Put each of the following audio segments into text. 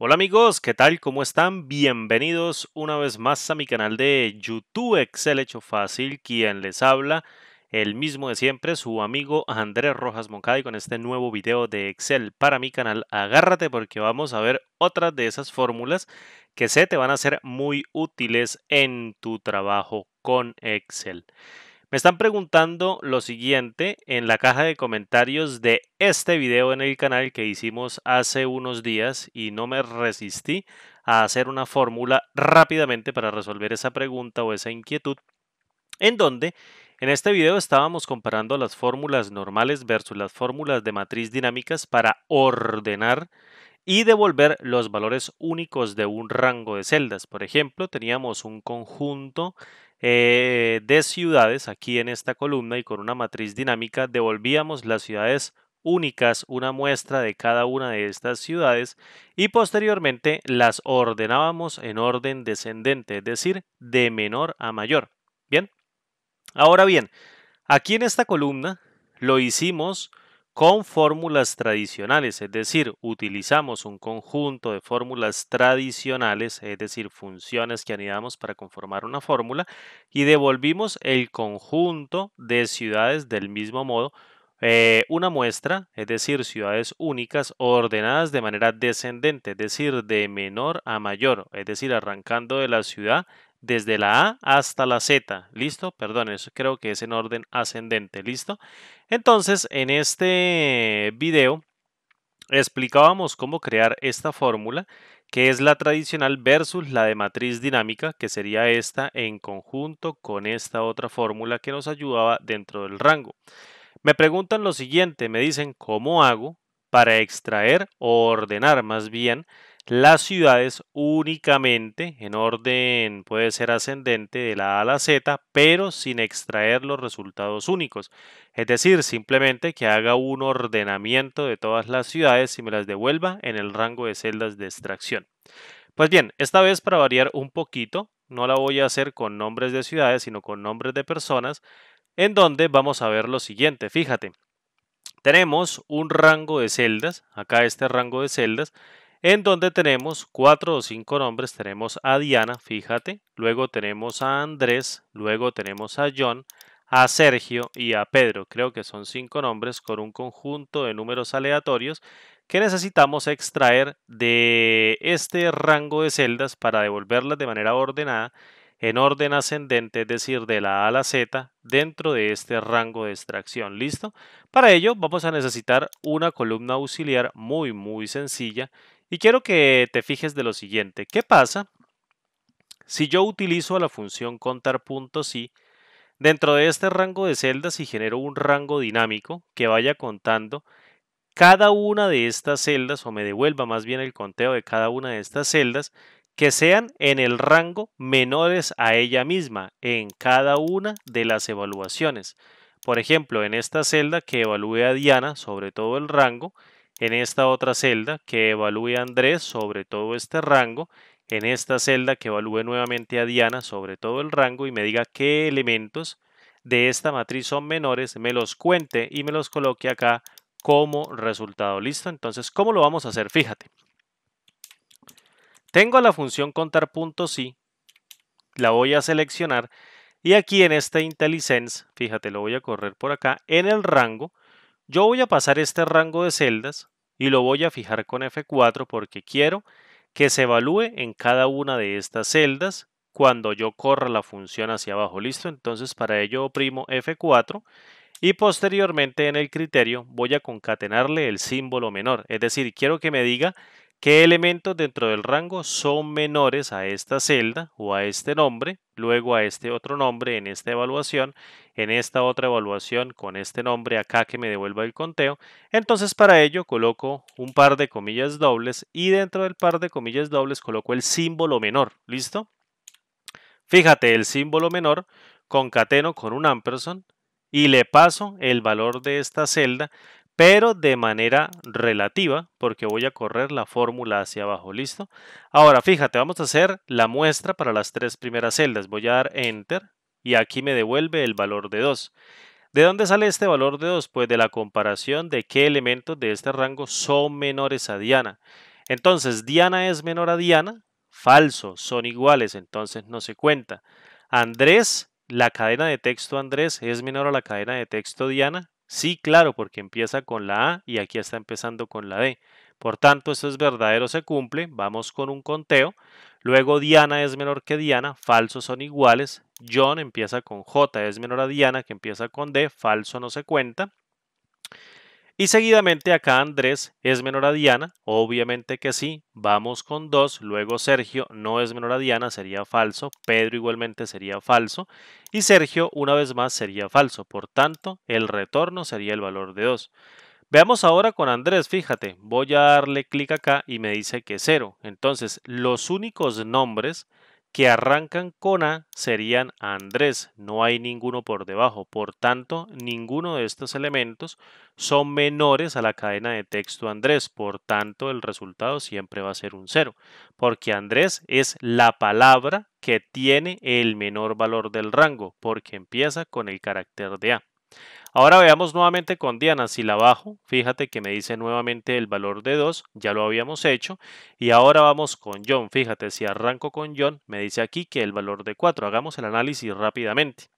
Hola amigos, ¿qué tal? ¿Cómo están? Bienvenidos una vez más a mi canal de YouTube Excel Hecho Fácil, quien les habla, el mismo de siempre, su amigo Andrés Rojas Moncada y con este nuevo video de Excel para mi canal, agárrate porque vamos a ver otras de esas fórmulas que sé te van a ser muy útiles en tu trabajo con Excel. Me están preguntando lo siguiente en la caja de comentarios de este video en el canal que hicimos hace unos días y no me resistí a hacer una fórmula rápidamente para resolver esa pregunta o esa inquietud, en donde en este video estábamos comparando las fórmulas normales versus las fórmulas de matriz dinámicas para ordenar y devolver los valores únicos de un rango de celdas. Por ejemplo, teníamos un conjunto eh, de ciudades aquí en esta columna y con una matriz dinámica devolvíamos las ciudades únicas, una muestra de cada una de estas ciudades y posteriormente las ordenábamos en orden descendente, es decir, de menor a mayor. Bien, ahora bien, aquí en esta columna lo hicimos con fórmulas tradicionales, es decir, utilizamos un conjunto de fórmulas tradicionales, es decir, funciones que anidamos para conformar una fórmula, y devolvimos el conjunto de ciudades del mismo modo, eh, una muestra, es decir, ciudades únicas ordenadas de manera descendente, es decir, de menor a mayor, es decir, arrancando de la ciudad desde la A hasta la Z, ¿listo? Perdón, eso creo que es en orden ascendente, ¿listo? Entonces, en este video explicábamos cómo crear esta fórmula, que es la tradicional versus la de matriz dinámica, que sería esta en conjunto con esta otra fórmula que nos ayudaba dentro del rango. Me preguntan lo siguiente, me dicen, ¿cómo hago para extraer o ordenar más bien las ciudades únicamente en orden puede ser ascendente de la A a la Z, pero sin extraer los resultados únicos. Es decir, simplemente que haga un ordenamiento de todas las ciudades y me las devuelva en el rango de celdas de extracción. Pues bien, esta vez para variar un poquito, no la voy a hacer con nombres de ciudades, sino con nombres de personas, en donde vamos a ver lo siguiente. Fíjate, tenemos un rango de celdas, acá este rango de celdas, en donde tenemos cuatro o cinco nombres. Tenemos a Diana, fíjate, luego tenemos a Andrés, luego tenemos a John, a Sergio y a Pedro. Creo que son cinco nombres con un conjunto de números aleatorios que necesitamos extraer de este rango de celdas para devolverlas de manera ordenada en orden ascendente, es decir, de la A a la Z, dentro de este rango de extracción. ¿Listo? Para ello vamos a necesitar una columna auxiliar muy, muy sencilla y quiero que te fijes de lo siguiente. ¿Qué pasa si yo utilizo la función contar.si dentro de este rango de celdas y genero un rango dinámico que vaya contando cada una de estas celdas o me devuelva más bien el conteo de cada una de estas celdas que sean en el rango menores a ella misma en cada una de las evaluaciones. Por ejemplo, en esta celda que evalúe a Diana sobre todo el rango, en esta otra celda que evalúe a Andrés sobre todo este rango, en esta celda que evalúe nuevamente a Diana sobre todo el rango y me diga qué elementos de esta matriz son menores, me los cuente y me los coloque acá como resultado. ¿Listo? Entonces, ¿cómo lo vamos a hacer? Fíjate. Tengo la función contar puntos la voy a seleccionar y aquí en este IntelliSense, fíjate, lo voy a correr por acá, en el rango yo voy a pasar este rango de celdas y lo voy a fijar con F4 porque quiero que se evalúe en cada una de estas celdas cuando yo corra la función hacia abajo. ¿Listo? Entonces para ello oprimo F4 y posteriormente en el criterio voy a concatenarle el símbolo menor. Es decir, quiero que me diga ¿Qué elementos dentro del rango son menores a esta celda o a este nombre, luego a este otro nombre en esta evaluación, en esta otra evaluación con este nombre acá que me devuelva el conteo? Entonces para ello coloco un par de comillas dobles y dentro del par de comillas dobles coloco el símbolo menor, ¿listo? Fíjate, el símbolo menor concateno con un ampersand y le paso el valor de esta celda pero de manera relativa, porque voy a correr la fórmula hacia abajo, ¿listo? Ahora, fíjate, vamos a hacer la muestra para las tres primeras celdas. Voy a dar Enter y aquí me devuelve el valor de 2. ¿De dónde sale este valor de 2? Pues de la comparación de qué elementos de este rango son menores a Diana. Entonces, Diana es menor a Diana, falso, son iguales, entonces no se cuenta. Andrés, la cadena de texto Andrés es menor a la cadena de texto Diana, Sí, claro, porque empieza con la A y aquí está empezando con la D. Por tanto, eso es verdadero, se cumple. Vamos con un conteo. Luego Diana es menor que Diana, falsos son iguales. John empieza con J, es menor a Diana, que empieza con D, falso no se cuenta. Y seguidamente acá Andrés es menor a Diana, obviamente que sí, vamos con 2, luego Sergio no es menor a Diana, sería falso, Pedro igualmente sería falso, y Sergio una vez más sería falso, por tanto el retorno sería el valor de 2. Veamos ahora con Andrés, fíjate, voy a darle clic acá y me dice que 0, entonces los únicos nombres que arrancan con A serían Andrés, no hay ninguno por debajo. Por tanto, ninguno de estos elementos son menores a la cadena de texto Andrés. Por tanto, el resultado siempre va a ser un cero, porque Andrés es la palabra que tiene el menor valor del rango, porque empieza con el carácter de A. Ahora veamos nuevamente con Diana, si la bajo, fíjate que me dice nuevamente el valor de 2, ya lo habíamos hecho, y ahora vamos con John, fíjate, si arranco con John, me dice aquí que el valor de 4, hagamos el análisis rápidamente.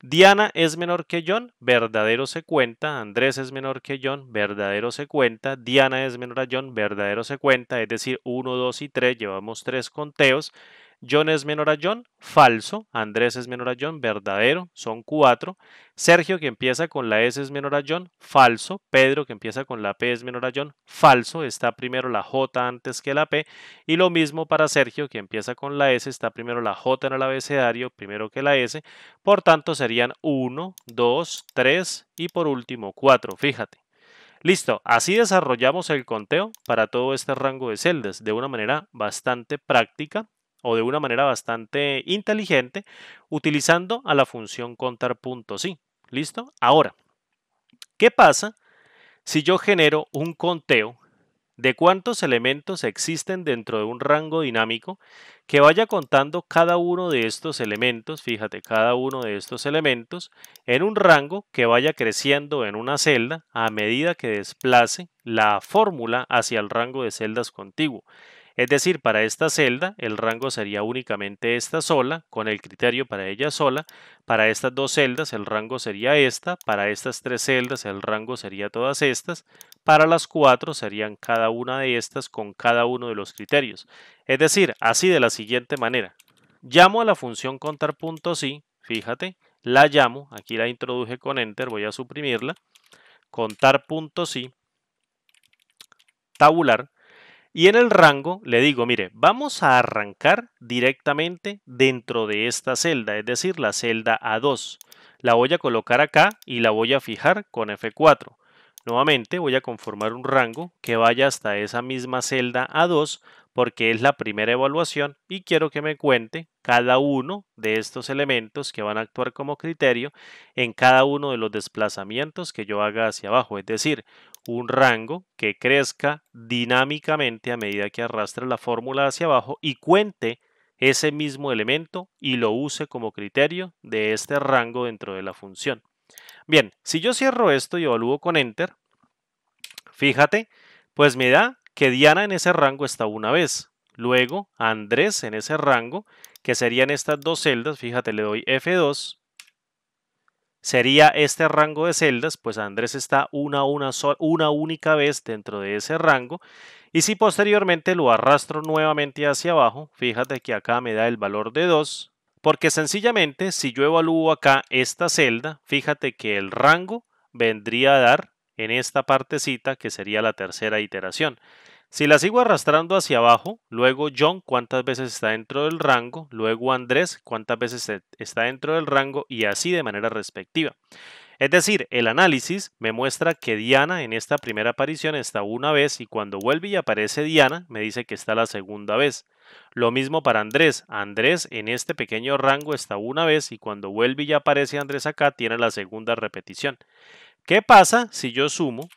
Diana es menor que John, verdadero se cuenta. Andrés es menor que John, verdadero se cuenta. Diana es menor a John, verdadero se cuenta. Es decir, 1, 2 y 3, llevamos 3 conteos. John es menor a John, falso. Andrés es menor a John, verdadero. Son cuatro. Sergio, que empieza con la S, es menor a John, falso. Pedro, que empieza con la P, es menor a John, falso. Está primero la J antes que la P. Y lo mismo para Sergio, que empieza con la S, está primero la J en el abecedario, primero que la S. Por tanto, serían 1, 2, 3 y por último 4. Fíjate. Listo, así desarrollamos el conteo para todo este rango de celdas de una manera bastante práctica o de una manera bastante inteligente utilizando a la función contar.si. ¿Listo? Ahora, ¿qué pasa si yo genero un conteo de cuántos elementos existen dentro de un rango dinámico que vaya contando cada uno de estos elementos, fíjate, cada uno de estos elementos en un rango que vaya creciendo en una celda a medida que desplace la fórmula hacia el rango de celdas contiguo. Es decir, para esta celda el rango sería únicamente esta sola, con el criterio para ella sola. Para estas dos celdas el rango sería esta, para estas tres celdas el rango sería todas estas, para las cuatro serían cada una de estas con cada uno de los criterios. Es decir, así de la siguiente manera. Llamo a la función contar.si, fíjate, la llamo, aquí la introduje con enter, voy a suprimirla, contar.si, tabular, y en el rango le digo, mire, vamos a arrancar directamente dentro de esta celda, es decir, la celda A2. La voy a colocar acá y la voy a fijar con F4. Nuevamente voy a conformar un rango que vaya hasta esa misma celda A2 porque es la primera evaluación y quiero que me cuente cada uno de estos elementos que van a actuar como criterio en cada uno de los desplazamientos que yo haga hacia abajo. Es decir, un rango que crezca dinámicamente a medida que arrastre la fórmula hacia abajo y cuente ese mismo elemento y lo use como criterio de este rango dentro de la función. Bien, si yo cierro esto y evalúo con Enter, fíjate, pues me da que Diana en ese rango está una vez, luego Andrés en ese rango, que serían estas dos celdas, fíjate, le doy F2, sería este rango de celdas, pues Andrés está una, una, una única vez dentro de ese rango. Y si posteriormente lo arrastro nuevamente hacia abajo, fíjate que acá me da el valor de 2, porque sencillamente si yo evalúo acá esta celda, fíjate que el rango vendría a dar en esta partecita que sería la tercera iteración. Si la sigo arrastrando hacia abajo, luego John cuántas veces está dentro del rango, luego Andrés cuántas veces está dentro del rango y así de manera respectiva. Es decir, el análisis me muestra que Diana en esta primera aparición está una vez y cuando vuelve y aparece Diana me dice que está la segunda vez. Lo mismo para Andrés. Andrés en este pequeño rango está una vez y cuando vuelve y aparece Andrés acá tiene la segunda repetición. ¿Qué pasa si yo sumo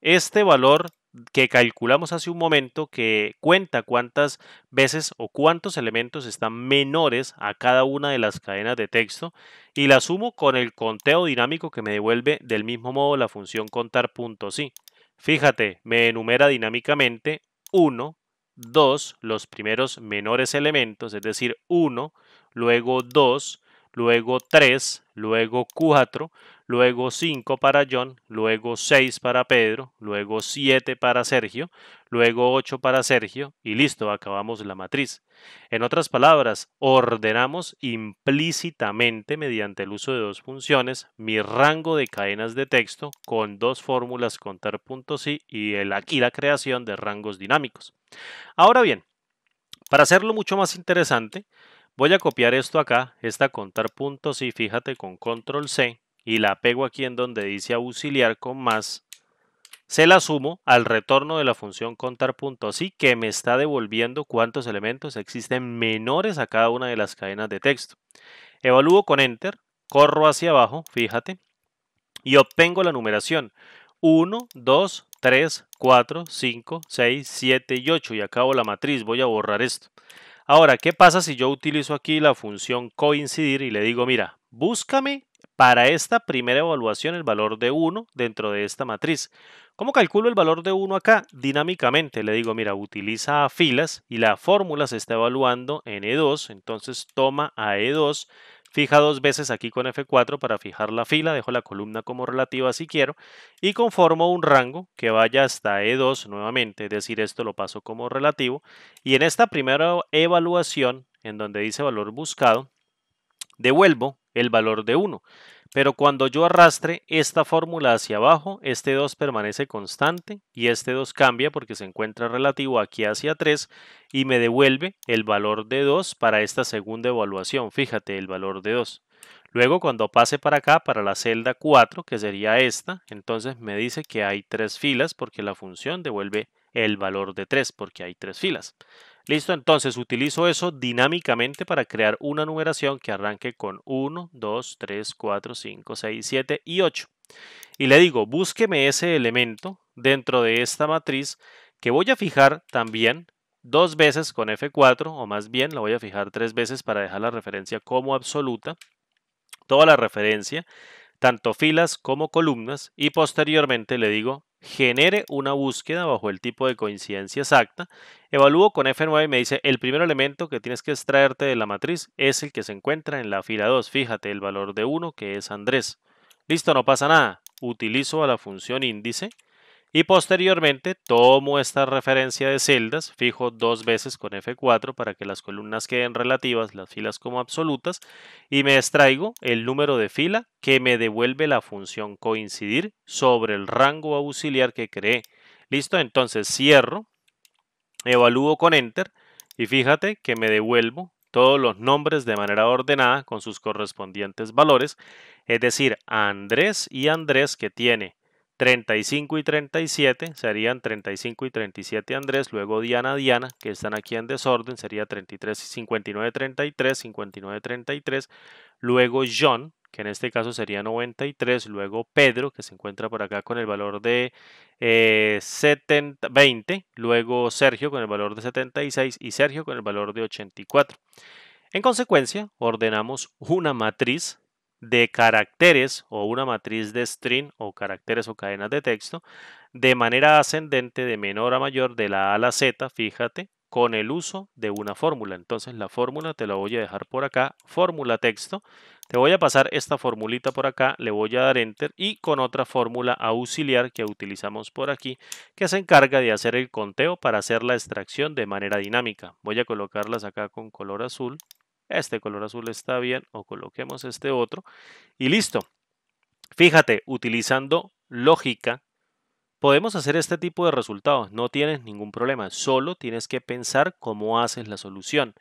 este valor que calculamos hace un momento que cuenta cuántas veces o cuántos elementos están menores a cada una de las cadenas de texto y la sumo con el conteo dinámico que me devuelve del mismo modo la función contar.si. Fíjate, me enumera dinámicamente 1, 2, los primeros menores elementos, es decir, 1, luego 2, luego 3, luego 4, luego 5 para John, luego 6 para Pedro, luego 7 para Sergio, luego 8 para Sergio y listo, acabamos la matriz. En otras palabras, ordenamos implícitamente mediante el uso de dos funciones mi rango de cadenas de texto con dos fórmulas contar.si y, aquí el, la creación de rangos dinámicos. Ahora bien, para hacerlo mucho más interesante, Voy a copiar esto acá, esta contar puntos y fíjate con control C y la pego aquí en donde dice auxiliar con más. Se la sumo al retorno de la función contar puntos así que me está devolviendo cuántos elementos existen menores a cada una de las cadenas de texto. Evalúo con enter, corro hacia abajo, fíjate, y obtengo la numeración 1, 2, 3, 4, 5, 6, 7 y 8 y acabo la matriz. Voy a borrar esto. Ahora, ¿qué pasa si yo utilizo aquí la función coincidir y le digo, mira, búscame para esta primera evaluación el valor de 1 dentro de esta matriz? ¿Cómo calculo el valor de 1 acá? Dinámicamente le digo, mira, utiliza filas y la fórmula se está evaluando en E2, entonces toma a E2 Fija dos veces aquí con F4 para fijar la fila, dejo la columna como relativa si quiero y conformo un rango que vaya hasta E2 nuevamente, es decir, esto lo paso como relativo y en esta primera evaluación, en donde dice valor buscado, devuelvo el valor de 1. Pero cuando yo arrastre esta fórmula hacia abajo, este 2 permanece constante y este 2 cambia porque se encuentra relativo aquí hacia 3 y me devuelve el valor de 2 para esta segunda evaluación. Fíjate, el valor de 2. Luego cuando pase para acá, para la celda 4, que sería esta, entonces me dice que hay tres filas porque la función devuelve el valor de 3 porque hay tres filas. Listo, entonces utilizo eso dinámicamente para crear una numeración que arranque con 1, 2, 3, 4, 5, 6, 7 y 8. Y le digo, búsqueme ese elemento dentro de esta matriz que voy a fijar también dos veces con F4, o más bien la voy a fijar tres veces para dejar la referencia como absoluta, toda la referencia, tanto filas como columnas, y posteriormente le digo genere una búsqueda bajo el tipo de coincidencia exacta. Evalúo con F9 y me dice el primer elemento que tienes que extraerte de la matriz es el que se encuentra en la fila 2. Fíjate el valor de 1 que es Andrés. Listo, no pasa nada. Utilizo a la función índice y posteriormente tomo esta referencia de celdas, fijo dos veces con F4 para que las columnas queden relativas, las filas como absolutas, y me extraigo el número de fila que me devuelve la función coincidir sobre el rango auxiliar que creé. Listo, entonces cierro, evalúo con Enter y fíjate que me devuelvo todos los nombres de manera ordenada con sus correspondientes valores, es decir, Andrés y Andrés que tiene 35 y 37 serían 35 y 37 Andrés, luego Diana, Diana, que están aquí en desorden, sería 33, 59, 33, 59, 33, luego John, que en este caso sería 93, luego Pedro, que se encuentra por acá con el valor de 70, eh, 20, luego Sergio con el valor de 76 y Sergio con el valor de 84. En consecuencia, ordenamos una matriz de caracteres o una matriz de string o caracteres o cadenas de texto de manera ascendente de menor a mayor de la A a la Z, fíjate, con el uso de una fórmula. Entonces la fórmula te la voy a dejar por acá, fórmula texto. Te voy a pasar esta formulita por acá, le voy a dar enter y con otra fórmula auxiliar que utilizamos por aquí que se encarga de hacer el conteo para hacer la extracción de manera dinámica. Voy a colocarlas acá con color azul este color azul está bien o coloquemos este otro y listo. Fíjate, utilizando lógica, podemos hacer este tipo de resultados. No tienes ningún problema, solo tienes que pensar cómo haces la solución.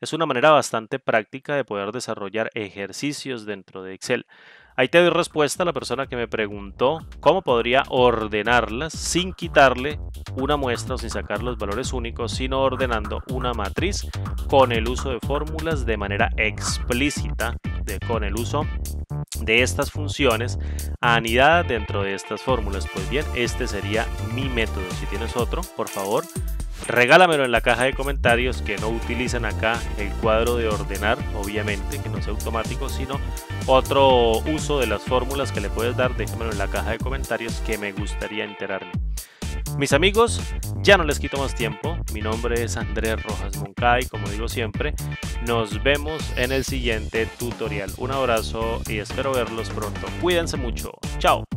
Es una manera bastante práctica de poder desarrollar ejercicios dentro de Excel. Ahí te doy respuesta a la persona que me preguntó cómo podría ordenarlas sin quitarle una muestra o sin sacar los valores únicos, sino ordenando una matriz con el uso de fórmulas de manera explícita, con el uso de estas funciones anidadas dentro de estas fórmulas. Pues bien, este sería mi método. Si tienes otro, por favor, Regálamelo en la caja de comentarios que no utilizan acá el cuadro de ordenar, obviamente que no sea automático, sino otro uso de las fórmulas que le puedes dar, déjamelo en la caja de comentarios que me gustaría enterarme. Mis amigos, ya no les quito más tiempo. Mi nombre es Andrés Rojas Moncay, como digo siempre. Nos vemos en el siguiente tutorial. Un abrazo y espero verlos pronto. Cuídense mucho. Chao.